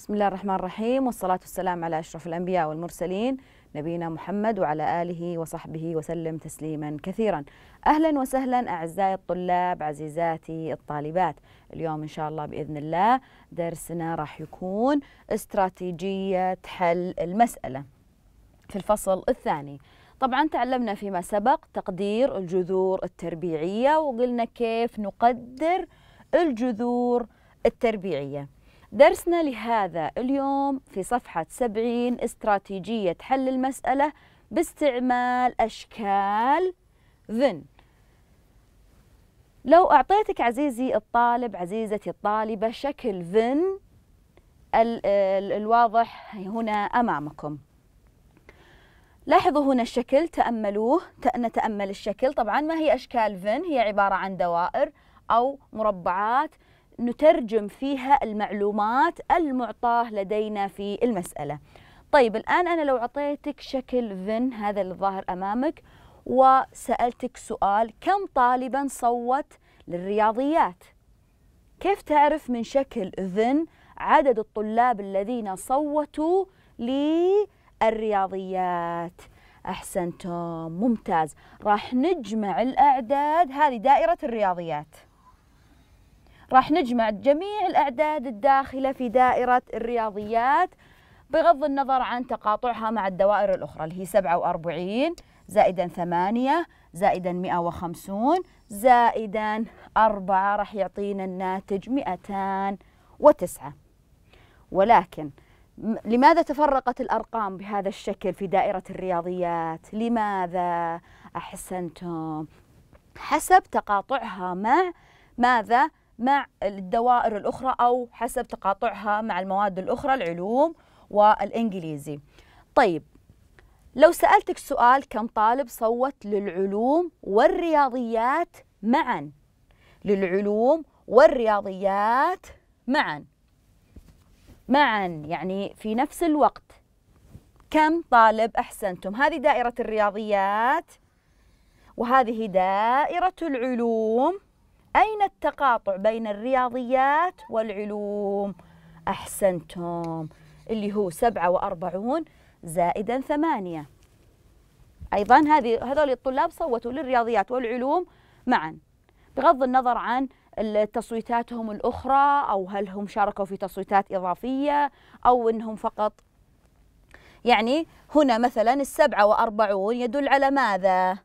بسم الله الرحمن الرحيم والصلاة والسلام على أشرف الأنبياء والمرسلين نبينا محمد وعلى آله وصحبه وسلم تسليما كثيرا أهلا وسهلا أعزائي الطلاب عزيزاتي الطالبات اليوم إن شاء الله بإذن الله درسنا راح يكون استراتيجية حل المسألة في الفصل الثاني طبعا تعلمنا فيما سبق تقدير الجذور التربيعية وقلنا كيف نقدر الجذور التربيعيه درسنا لهذا اليوم في صفحة 70 استراتيجية حل المسألة باستعمال أشكال ذن لو أعطيتك عزيزي الطالب عزيزتي الطالبة شكل ذن الواضح هنا أمامكم لاحظوا هنا الشكل تأملوه نتأمل الشكل طبعا ما هي أشكال فن هي عبارة عن دوائر أو مربعات نترجم فيها المعلومات المعطاه لدينا في المسألة طيب الآن أنا لو أعطيتك شكل فن هذا اللي ظاهر أمامك وسألتك سؤال كم طالبا صوت للرياضيات كيف تعرف من شكل ذن عدد الطلاب الذين صوتوا للرياضيات أحسنتم ممتاز راح نجمع الأعداد هذه دائرة الرياضيات راح نجمع جميع الأعداد الداخلة في دائرة الرياضيات بغض النظر عن تقاطعها مع الدوائر الأخرى اللي هي 47 زائدا 8 زائدا 150 زائدا 4 راح يعطينا الناتج 209 ولكن لماذا تفرقت الأرقام بهذا الشكل في دائرة الرياضيات؟ لماذا أحسنتم؟ حسب تقاطعها مع ماذا؟ مع الدوائر الأخرى أو حسب تقاطعها مع المواد الأخرى العلوم والإنجليزي طيب لو سألتك سؤال كم طالب صوت للعلوم والرياضيات معا للعلوم والرياضيات معا معا يعني في نفس الوقت كم طالب أحسنتم هذه دائرة الرياضيات وهذه دائرة العلوم أين التقاطع بين الرياضيات والعلوم أحسنتم اللي هو سبعة وأربعون زائدا ثمانية أيضا هذه هذول الطلاب صوتوا للرياضيات والعلوم معا بغض النظر عن تصويتاتهم الأخرى أو هل هم شاركوا في تصويتات إضافية أو أنهم فقط يعني هنا مثلا السبعة وأربعون يدل على ماذا؟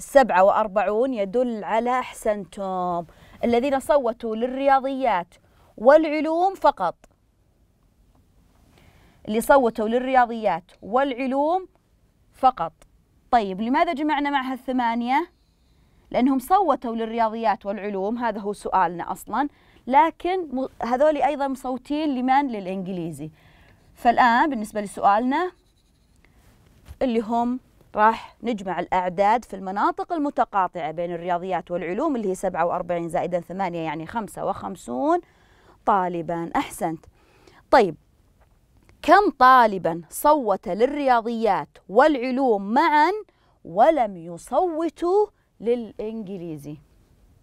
سبعة وأربعون يدل على أحسنتم الذين صوتوا للرياضيات والعلوم فقط اللي صوتوا للرياضيات والعلوم فقط طيب لماذا جمعنا معها الثمانية؟ لأنهم صوتوا للرياضيات والعلوم هذا هو سؤالنا أصلا لكن هذول أيضا مصوتين لمن؟ للإنجليزي فالآن بالنسبة لسؤالنا اللي هم راح نجمع الأعداد في المناطق المتقاطعة بين الرياضيات والعلوم اللي هي 47 زائدا 8 يعني 55 طالبا أحسنت طيب كم طالبا صوت للرياضيات والعلوم معا ولم يصوتوا للإنجليزي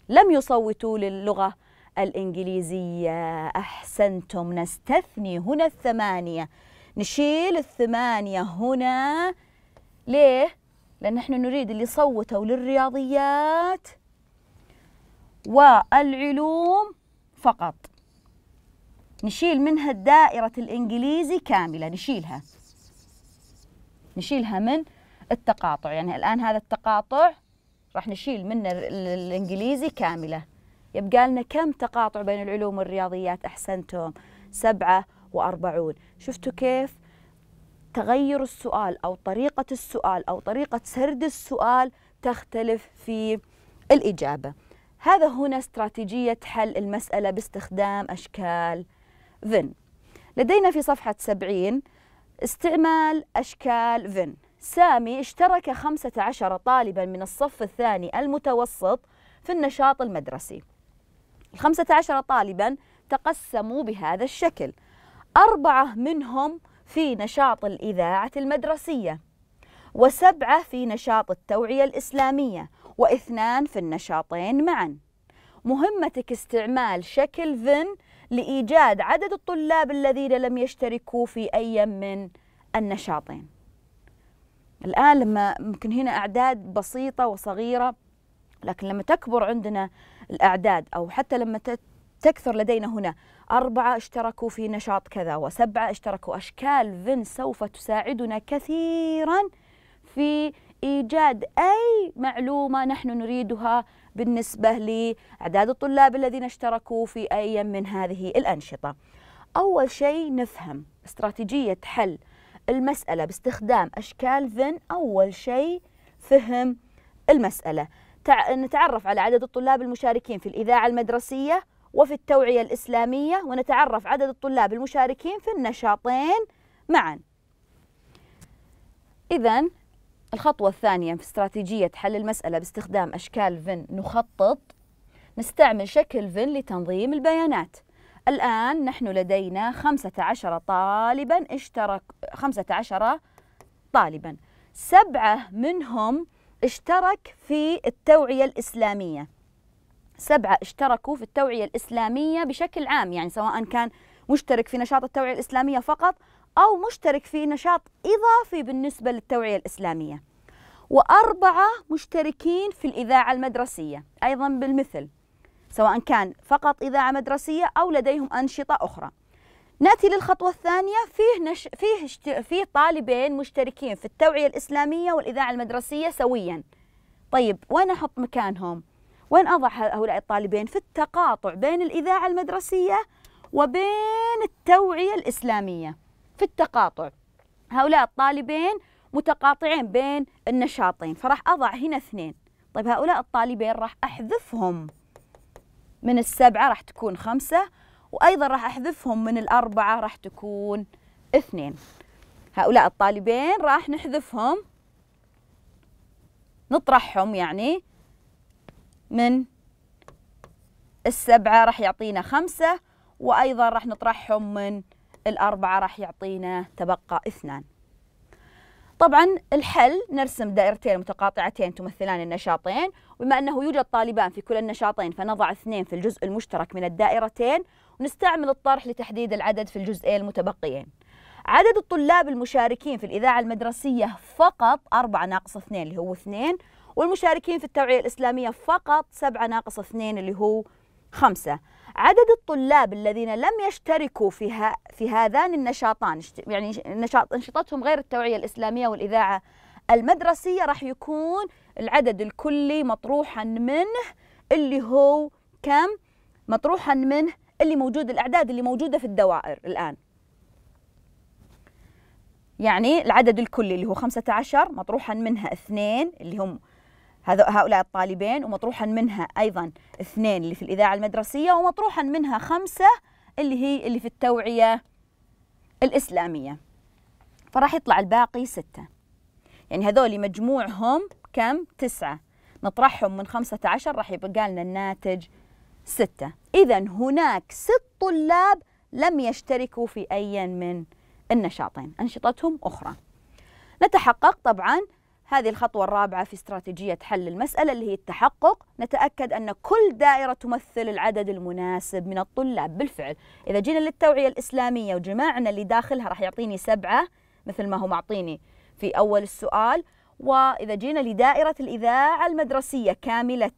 لم يصوتوا للغة الإنجليزية أحسنتم نستثني هنا الثمانية نشيل الثمانية هنا ليه؟ لأن احنا نريد اللي صوتوا للرياضيات والعلوم فقط نشيل منها دائرة الإنجليزي كاملة نشيلها نشيلها من التقاطع يعني الآن هذا التقاطع راح نشيل منه الإنجليزي كاملة يبقى لنا كم تقاطع بين العلوم والرياضيات أحسنتم سبعة وأربعون شفتوا كيف تغير السؤال أو طريقة السؤال أو طريقة سرد السؤال تختلف في الإجابة هذا هنا استراتيجية حل المسألة باستخدام أشكال فين لدينا في صفحة 70 استعمال أشكال فين سامي اشترك 15 طالبا من الصف الثاني المتوسط في النشاط المدرسي الخمسة عشر طالبا تقسموا بهذا الشكل أربعة منهم في نشاط الإذاعة المدرسية وسبعة في نشاط التوعية الإسلامية واثنان في النشاطين معا مهمتك استعمال شكل ذن لإيجاد عدد الطلاب الذين لم يشتركوا في أي من النشاطين الآن لما ممكن هنا أعداد بسيطة وصغيرة لكن لما تكبر عندنا الأعداد أو حتى لما تكثر لدينا هنا أربعة اشتركوا في نشاط كذا وسبعة اشتركوا أشكال فن سوف تساعدنا كثيرا في إيجاد أي معلومة نحن نريدها بالنسبة لأعداد الطلاب الذين اشتركوا في أي من هذه الأنشطة أول شيء نفهم استراتيجية حل المسألة باستخدام أشكال فن أول شيء فهم المسألة نتعرف على عدد الطلاب المشاركين في الإذاعة المدرسية وفي التوعية الإسلامية ونتعرف عدد الطلاب المشاركين في النشاطين معا إذا الخطوة الثانية في استراتيجية حل المسألة باستخدام أشكال فن نخطط نستعمل شكل فن لتنظيم البيانات الآن نحن لدينا 15 طالبا اشترك 15 طالبا سبعة منهم اشترك في التوعية الإسلامية سبعة اشتركوا في التوعية الإسلامية بشكل عام يعني سواء كان مشترك في نشاط التوعية الإسلامية فقط أو مشترك في نشاط إضافي بالنسبة للتوعية الإسلامية وأربعة مشتركين في الإذاعة المدرسية أيضا بالمثل سواء كان فقط إذاعة مدرسية أو لديهم أنشطة أخرى ناتي للخطوة الثانية فيه نش... فيه فيه طالبين مشتركين في التوعية الإسلامية والإذاعة المدرسية سويا طيب وين أحط مكانهم؟ وين أضع هؤلاء الطالبين؟ في التقاطع بين الإذاعة المدرسية وبين التوعية الإسلامية في التقاطع هؤلاء الطالبين متقاطعين بين النشاطين فراح أضع هنا اثنين طيب هؤلاء الطالبين راح أحذفهم من السبعة راح تكون خمسة وأيضا راح أحذفهم من الأربعة راح تكون اثنين هؤلاء الطالبين راح نحذفهم نطرحهم يعني من السبعة راح يعطينا خمسة وأيضا راح نطرحهم من الأربعة راح يعطينا تبقى اثنان طبعا الحل نرسم دائرتين متقاطعتين تمثلان النشاطين وبما أنه يوجد طالبان في كل النشاطين فنضع اثنين في الجزء المشترك من الدائرتين ونستعمل الطرح لتحديد العدد في الجزئين المتبقيين عدد الطلاب المشاركين في الإذاعة المدرسية فقط أربعة ناقص اثنين اللي هو اثنين والمشاركين في التوعية الإسلامية فقط سبعة ناقص اثنين اللي هو خمسة عدد الطلاب الذين لم يشتركوا في, ها في هذان النشاطان يعني نشاط انشطتهم غير التوعية الإسلامية والإذاعة المدرسية راح يكون العدد الكلي مطروحا منه اللي هو كم مطروحا منه اللي موجود الأعداد اللي موجودة في الدوائر الآن يعني العدد الكلي اللي هو 15 مطروحا منها اثنين اللي هم هؤلاء الطالبين ومطروحا منها أيضا اثنين اللي في الإذاعة المدرسية ومطروحا منها خمسة اللي هي اللي في التوعية الإسلامية فراح يطلع الباقي ستة يعني هذول مجموعهم كم تسعة نطرحهم من خمسة عشر راح يبقى لنا الناتج ستة إذا هناك ست طلاب لم يشتركوا في أي من النشاطين أنشطتهم أخرى نتحقق طبعا هذه الخطوة الرابعة في استراتيجية حل المسألة اللي هي التحقق نتأكد أن كل دائرة تمثل العدد المناسب من الطلاب بالفعل إذا جينا للتوعية الإسلامية وجمعنا اللي داخلها راح يعطيني سبعة مثل ما هو معطيني في أول السؤال وإذا جينا لدائرة الإذاعة المدرسية كاملة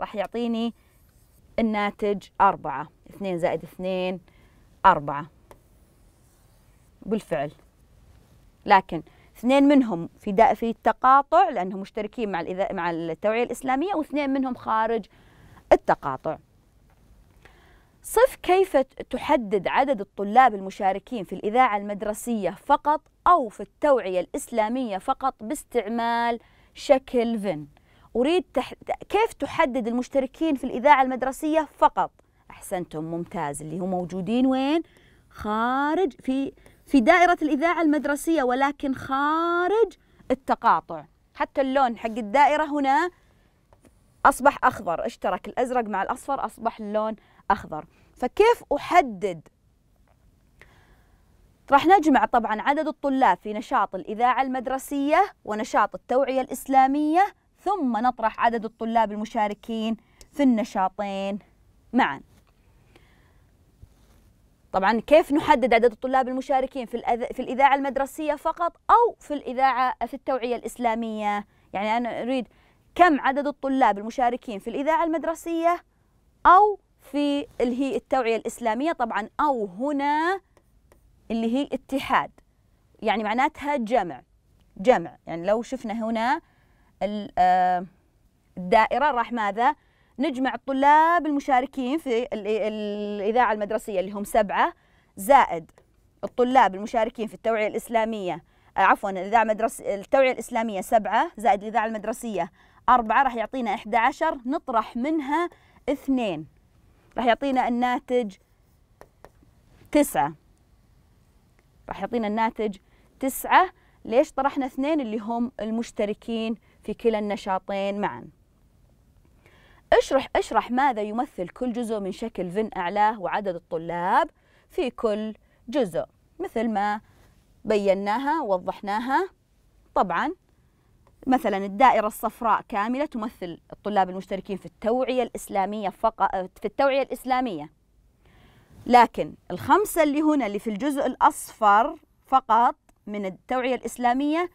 راح يعطيني الناتج أربعة اثنين زائد اثنين أربعة بالفعل لكن اثنين منهم في في التقاطع لانهم مشتركين مع الإذا... مع التوعيه الاسلاميه واثنين منهم خارج التقاطع. صف كيف تحدد عدد الطلاب المشاركين في الاذاعه المدرسيه فقط او في التوعيه الاسلاميه فقط باستعمال شكل فن. اريد تح... كيف تحدد المشتركين في الاذاعه المدرسيه فقط؟ احسنتم ممتاز اللي هم موجودين وين؟ خارج في في دائرة الإذاعة المدرسية ولكن خارج التقاطع حتى اللون حق الدائرة هنا أصبح أخضر اشترك الأزرق مع الأصفر أصبح اللون أخضر فكيف أحدد راح نجمع طبعا عدد الطلاب في نشاط الإذاعة المدرسية ونشاط التوعية الإسلامية ثم نطرح عدد الطلاب المشاركين في النشاطين معاً طبعا كيف نحدد عدد الطلاب المشاركين في في الاذاعه المدرسيه فقط او في الاذاعه في التوعيه الاسلاميه يعني انا اريد كم عدد الطلاب المشاركين في الاذاعه المدرسيه او في اللي هي التوعيه الاسلاميه طبعا او هنا اللي هي اتحاد يعني معناتها جمع جمع يعني لو شفنا هنا آه، الدائره راح ماذا نجمع الطلاب المشاركين في الإذاعة المدرسية اللي هم سبعة زائد الطلاب المشاركين في التوعية الإسلامية آه، عفوا الإذاعة مدرس التوعية الإسلامية سبعة زائد الإذاعة المدرسية أربعة راح يعطينا 11 نطرح منها اثنين راح يعطينا الناتج تسعة راح يعطينا الناتج تسعة ليش طرحنا اثنين اللي هم المشتركين في كلا النشاطين معاً اشرح اشرح ماذا يمثل كل جزء من شكل فن أعلاه وعدد الطلاب في كل جزء مثل ما بيناها ووضحناها طبعا مثلا الدائرة الصفراء كاملة تمثل الطلاب المشتركين في التوعية الإسلامية فقط في التوعية الإسلامية لكن الخمسة اللي هنا اللي في الجزء الأصفر فقط من التوعية الإسلامية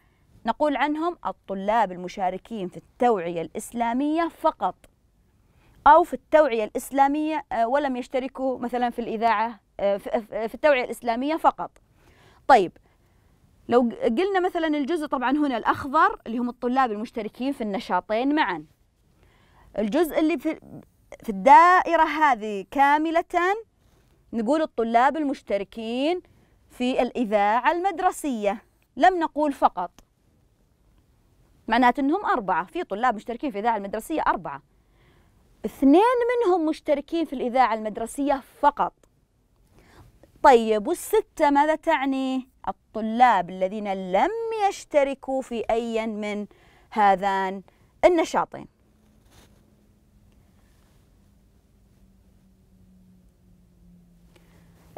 نقول عنهم الطلاب المشاركين في التوعية الإسلامية فقط أو في التوعية الإسلامية آه، ولم يشتركوا مثلا في الإذاعة آه، آه، في التوعية الإسلامية فقط طيب لو قلنا مثلا الجزء طبعا هنا الأخضر اللي هم الطلاب المشتركين في النشاطين معا الجزء اللي في في الدائرة هذه كاملة نقول الطلاب المشتركين في الإذاعة المدرسية لم نقول فقط معناته أنهم أربعة في طلاب مشتركين في الإذاعة المدرسية أربعة اثنين منهم مشتركين في الإذاعة المدرسية فقط طيب والستة ماذا تعني؟ الطلاب الذين لم يشتركوا في أي من هذان النشاطين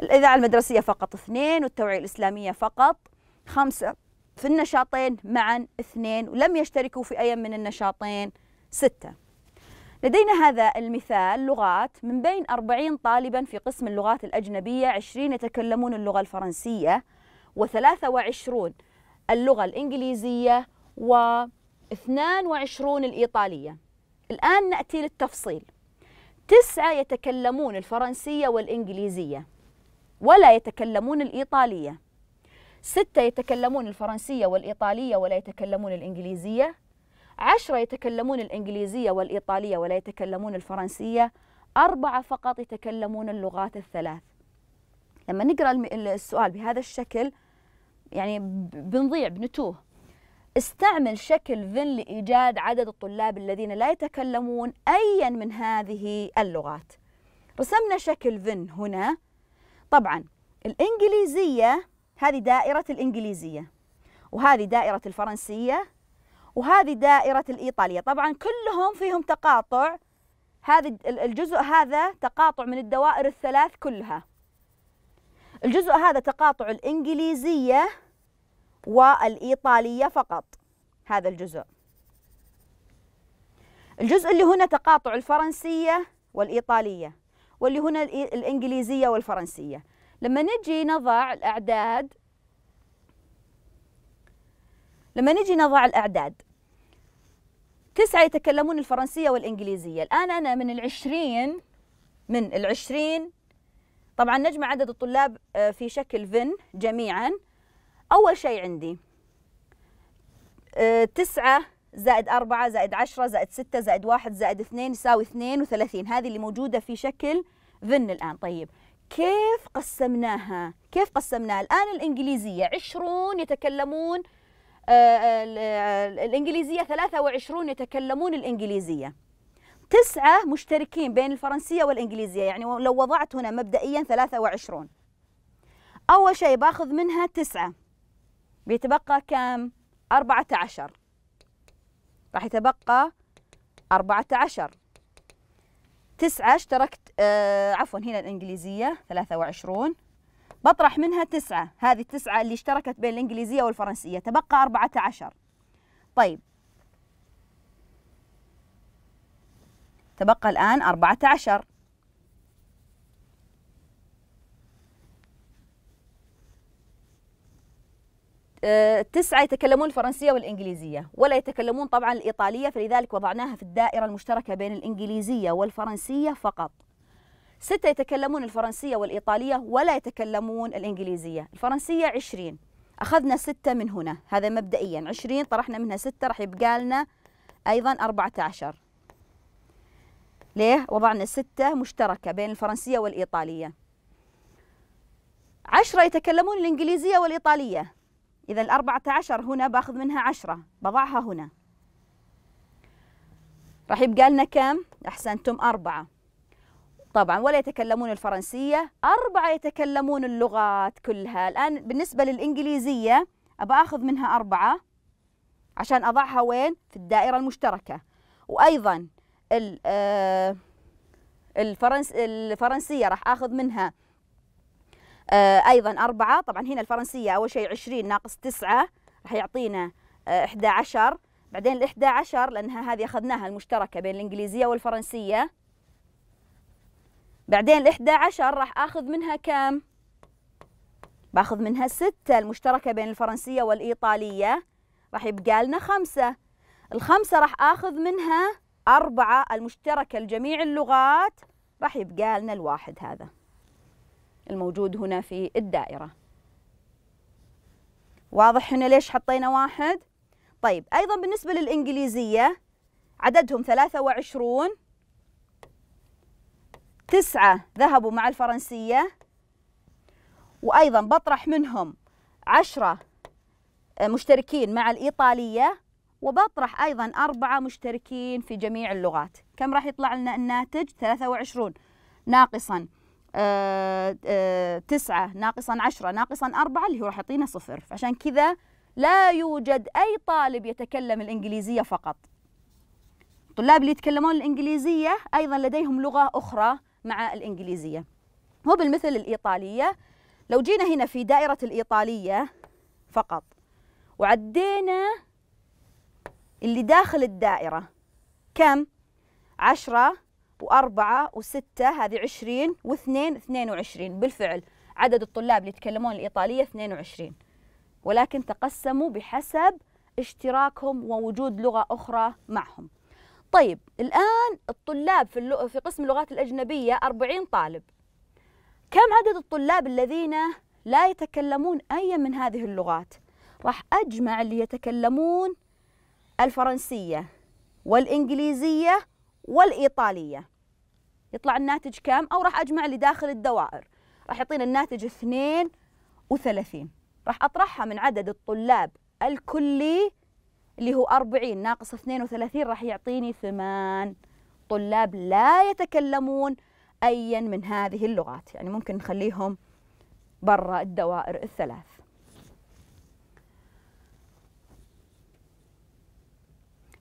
الإذاعة المدرسية فقط اثنين والتوعية الإسلامية فقط خمسة في النشاطين معا اثنين ولم يشتركوا في أي من النشاطين ستة لدينا هذا المثال لغات من بين 40 طالبا في قسم اللغات الأجنبية 20 يتكلمون اللغة الفرنسية و23 اللغة الإنجليزية و22 الإيطالية الآن نأتي للتفصيل تسعة يتكلمون الفرنسية والإنجليزية ولا يتكلمون الإيطالية ستة يتكلمون الفرنسية والإيطالية ولا يتكلمون الإنجليزية عشرة يتكلمون الإنجليزية والإيطالية ولا يتكلمون الفرنسية أربعة فقط يتكلمون اللغات الثلاث لما نقرأ السؤال بهذا الشكل يعني بنضيع بنتوه استعمل شكل ذن لإيجاد عدد الطلاب الذين لا يتكلمون أيا من هذه اللغات رسمنا شكل ذن هنا طبعا الإنجليزية هذه دائرة الإنجليزية وهذه دائرة الفرنسية وهذه دائرة الإيطالية طبعا كلهم فيهم تقاطع هذا الجزء هذا تقاطع من الدوائر الثلاث كلها الجزء هذا تقاطع الإنجليزية والإيطالية فقط هذا الجزء الجزء اللي هنا تقاطع الفرنسية والإيطالية واللي هنا الإنجليزية والفرنسية لما نجي نضع الأعداد لما نجي نضع الأعداد تسعة يتكلمون الفرنسية والإنجليزية الآن أنا من العشرين من العشرين طبعا نجمع عدد الطلاب آه، في شكل فن جميعا أول شيء عندي آه، تسعة زائد أربعة زائد عشرة زائد ستة زائد واحد زائد اثنين يساوي اثنين وثلاثين هذه اللي موجودة في شكل فن الآن طيب كيف قسمناها؟ كيف قسمناها؟ الآن الإنجليزية عشرون يتكلمون آه، آه، الإنجليزية 23 يتكلمون الإنجليزية تسعة مشتركين بين الفرنسية والإنجليزية يعني لو وضعت هنا مبدئيا 23 أول شيء باخذ منها تسعة بيتبقى كم؟ 14 راح يتبقى 14 تسعة اشتركت آه عفوا هنا الإنجليزية 23 بطرح منها تسعة هذه التسعة اللي اشتركت بين الإنجليزية والفرنسية تبقى أربعة عشر طيب تبقى الآن أربعة عشر آه، تسعة يتكلمون الفرنسية والإنجليزية ولا يتكلمون طبعا الإيطالية فلذلك وضعناها في الدائرة المشتركة بين الإنجليزية والفرنسية فقط ستة يتكلمون الفرنسية والإيطالية ولا يتكلمون الإنجليزية الفرنسية 20 أخذنا ستة من هنا هذا مبدئيا 20 طرحنا منها ستة راح يبقى لنا أيضا 14 ليه؟ وضعنا ستة مشتركة بين الفرنسية والإيطالية عشرة يتكلمون الإنجليزية والإيطالية إذا الأربعة عشر هنا باخذ منها عشرة بضعها هنا راح يبقى لنا كم؟ أحسنتم أربعة طبعا ولا يتكلمون الفرنسية أربعة يتكلمون اللغات كلها الآن بالنسبة للإنجليزية أبى أخذ منها أربعة عشان أضعها وين في الدائرة المشتركة وأيضا آه، الفرنس الفرنسية راح أخذ منها آه، أيضا أربعة طبعا هنا الفرنسية أول شيء عشرين ناقص تسعة راح يعطينا آه، إحدى عشر بعدين الإحدى عشر لأنها هذه أخذناها المشتركة بين الإنجليزية والفرنسية بعدين الإحدى عشر راح آخذ منها كم؟ باخذ منها ستة المشتركة بين الفرنسية والإيطالية راح يبقى لنا خمسة الخمسة راح آخذ منها أربعة المشتركة لجميع اللغات راح يبقى لنا الواحد هذا الموجود هنا في الدائرة واضح هنا ليش حطينا واحد؟ طيب أيضا بالنسبة للإنجليزية عددهم 23 تسعة ذهبوا مع الفرنسية وأيضا بطرح منهم عشرة آه، مشتركين مع الإيطالية وبطرح أيضا أربعة مشتركين في جميع اللغات كم راح يطلع لنا الناتج 23 ناقصا آه، آه، تسعة ناقصا عشرة ناقصا أربعة اللي هو راح يعطينا صفر عشان كذا لا يوجد أي طالب يتكلم الإنجليزية فقط الطلاب اللي يتكلمون الإنجليزية أيضا لديهم لغة أخرى مع الإنجليزية هو بالمثل الإيطالية لو جينا هنا في دائرة الإيطالية فقط وعدينا اللي داخل الدائرة كم؟ عشرة وأربعة وستة هذه عشرين واثنين اثنين وعشرين بالفعل عدد الطلاب اللي يتكلمون الإيطالية 22 ولكن تقسموا بحسب اشتراكهم ووجود لغة أخرى معهم طيب الآن الطلاب في, في قسم اللغات الأجنبية 40 طالب كم عدد الطلاب الذين لا يتكلمون أي من هذه اللغات راح أجمع اللي يتكلمون الفرنسية والإنجليزية والإيطالية يطلع الناتج كم؟ أو راح أجمع اللي داخل الدوائر راح يعطينا الناتج 32 راح أطرحها من عدد الطلاب الكلي اللي هو 40 ناقص 32 راح يعطيني ثمان طلاب لا يتكلمون أيا من هذه اللغات يعني ممكن نخليهم برا الدوائر الثلاث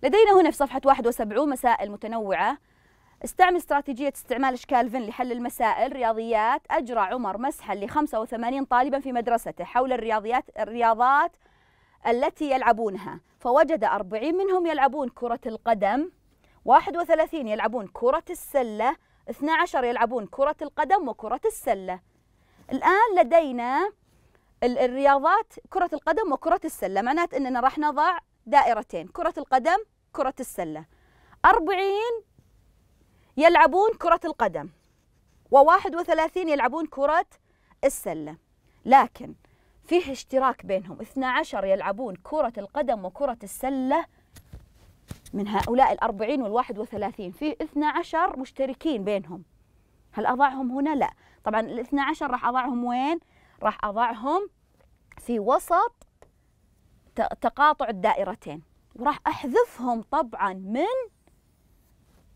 لدينا هنا في صفحة 71 مسائل متنوعة استعمل استراتيجية استعمال شكالفن لحل المسائل رياضيات أجرى عمر مسحا ل 85 طالبا في مدرسته حول الرياضيات الرياضات التي يلعبونها فوجد 40 منهم يلعبون كرة القدم 31 يلعبون كرة السلة 12 يلعبون كرة القدم وكرة السلة الآن لدينا الرياضات كرة القدم وكرة السلة معناته أننا راح نضع دائرتين كرة القدم كرة السلة أربعين يلعبون كرة القدم وواحد وثلاثين يلعبون كرة السلة لكن فيه اشتراك بينهم 12 يلعبون كرة القدم وكرة السلة من هؤلاء الأربعين والواحد وثلاثين في 12 مشتركين بينهم هل أضعهم هنا؟ لا طبعا ال 12 راح أضعهم وين؟ راح أضعهم في وسط تقاطع الدائرتين وراح أحذفهم طبعا من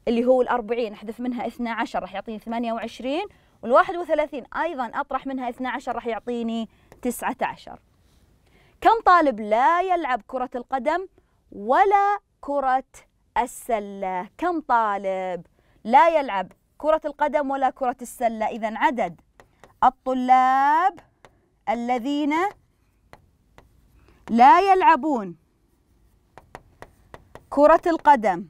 اللي هو الأربعين أحذف منها 12 راح يعطيني 28 والواحد وثلاثين أيضا أطرح منها 12 راح يعطيني 19 كم طالب لا يلعب كرة القدم ولا كرة السلة كم طالب لا يلعب كرة القدم ولا كرة السلة إذا عدد الطلاب الذين لا يلعبون كرة القدم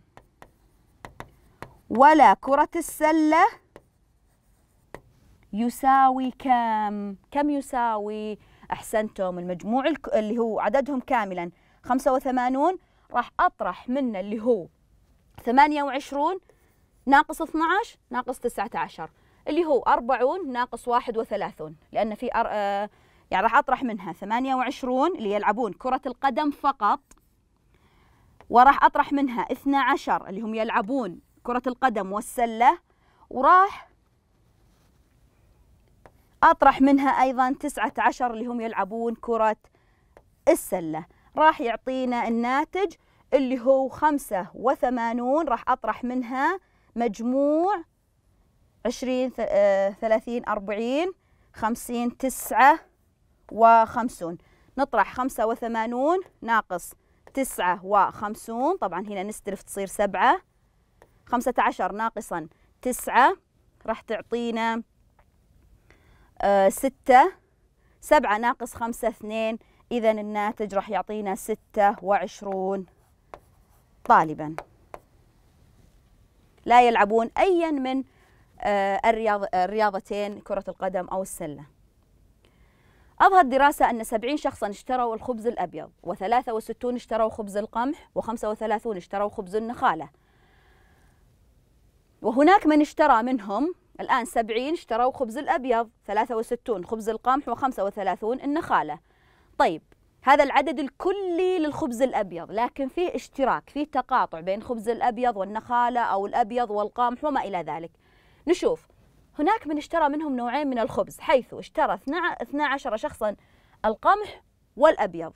ولا كرة السلة يساوي كم كم يساوي أحسنتم المجموع اللي هو عددهم كاملا 85 راح أطرح منه اللي هو 28 ناقص 12 ناقص 19 اللي هو 40 ناقص 31 لأن في أر... آه، يعني راح أطرح منها 28 اللي يلعبون كرة القدم فقط وراح أطرح منها 12 اللي هم يلعبون كرة القدم والسلة وراح أطرح منها أيضا تسعة عشر اللي هم يلعبون كرة السلة راح يعطينا الناتج اللي هو خمسة وثمانون راح أطرح منها مجموع عشرين آه، ثلاثين أربعين خمسين تسعة وخمسون نطرح خمسة وثمانون ناقص تسعة وخمسون طبعا هنا نستلف تصير سبعة خمسة عشر ناقصا تسعة راح تعطينا آه، ستة سبعة ناقص خمسة اثنين إذا الناتج راح يعطينا ستة وعشرون طالبا لا يلعبون أيا من آه، الرياضتين كرة القدم أو السلة أظهر دراسة أن 70 شخصا اشتروا الخبز الأبيض و63 اشتروا خبز القمح و35 اشتروا خبز النخالة وهناك من اشترى منهم الآن 70 اشتروا خبز الأبيض 63 خبز القمح و35 النخالة طيب هذا العدد الكلي للخبز الأبيض لكن فيه اشتراك فيه تقاطع بين خبز الأبيض والنخالة أو الأبيض والقمح وما إلى ذلك نشوف هناك من اشترى منهم نوعين من الخبز حيث اشترى 12 شخصا القمح والأبيض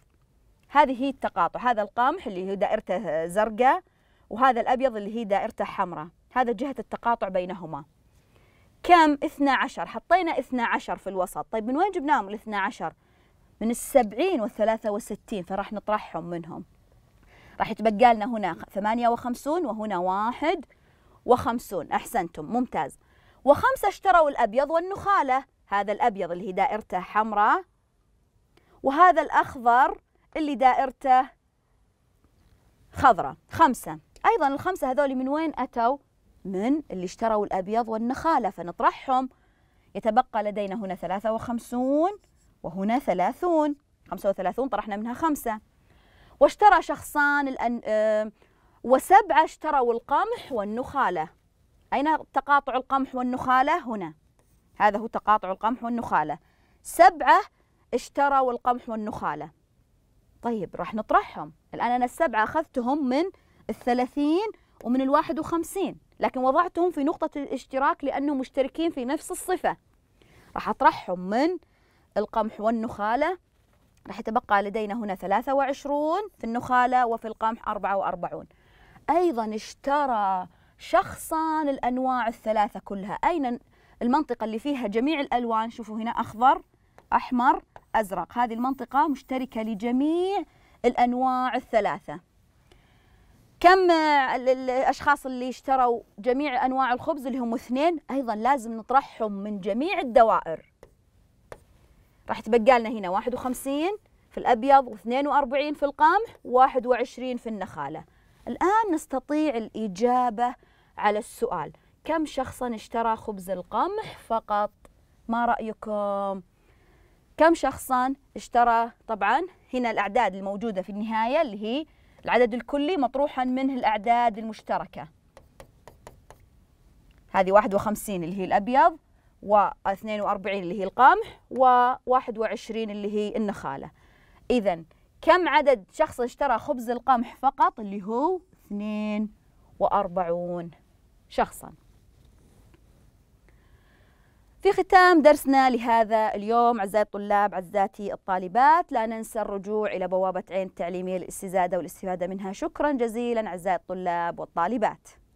هذه هي التقاطع هذا القمح اللي هي دائرته زرقاء وهذا الأبيض اللي هي دائرته حمراء هذا جهة التقاطع بينهما كم 12 حطينا 12 في الوسط طيب من وين جبناهم ال 12 من السبعين والثلاثة والستين فراح نطرحهم منهم راح يتبقى لنا هنا ثمانية وخمسون وهنا واحد وخمسون أحسنتم ممتاز وخمسة اشتروا الأبيض والنخالة هذا الأبيض اللي هي دائرته حمراء وهذا الأخضر اللي دائرته خضراء خمسة أيضا الخمسة هذول من وين أتوا من اللي اشتروا الأبيض والنخالة فنطرحهم يتبقى لدينا هنا 53 وهنا 30 35 طرحنا منها خمسة واشترى شخصان الأن... وسبعة اشتروا القمح والنخالة أين تقاطع القمح والنخالة؟ هنا هذا هو تقاطع القمح والنخالة سبعة اشتروا القمح والنخالة طيب راح نطرحهم الآن أنا السبعة أخذتهم من الثلاثين ومن الواحد وخمسين لكن وضعتهم في نقطة الاشتراك لأنهم مشتركين في نفس الصفة راح أطرحهم من القمح والنخالة راح يتبقى لدينا هنا 23 في النخالة وفي القمح 44 أيضا اشترى شخصان الأنواع الثلاثة كلها أين المنطقة اللي فيها جميع الألوان شوفوا هنا أخضر أحمر أزرق هذه المنطقة مشتركة لجميع الأنواع الثلاثة كم الاشخاص اللي اشتروا جميع انواع الخبز اللي هم اثنين ايضا لازم نطرحهم من جميع الدوائر راح تبقى لنا هنا 51 في الابيض و42 في القمح و21 في النخاله الان نستطيع الاجابه على السؤال كم شخصا اشترى خبز القمح فقط ما رايكم كم شخصا اشترى طبعا هنا الاعداد الموجوده في النهايه اللي هي العدد الكلي مطروحا منه الأعداد المشتركة هذه 51 اللي هي الأبيض و42 اللي هي القمح و21 اللي هي النخالة إذا كم عدد شخص اشترى خبز القمح فقط اللي هو 42 شخصاً في ختام درسنا لهذا اليوم أعزائي الطلاب عزاتي الطالبات لا ننسى الرجوع إلى بوابة عين التعليمية للاستزادة والاستفادة منها شكرا جزيلا أعزائي الطلاب والطالبات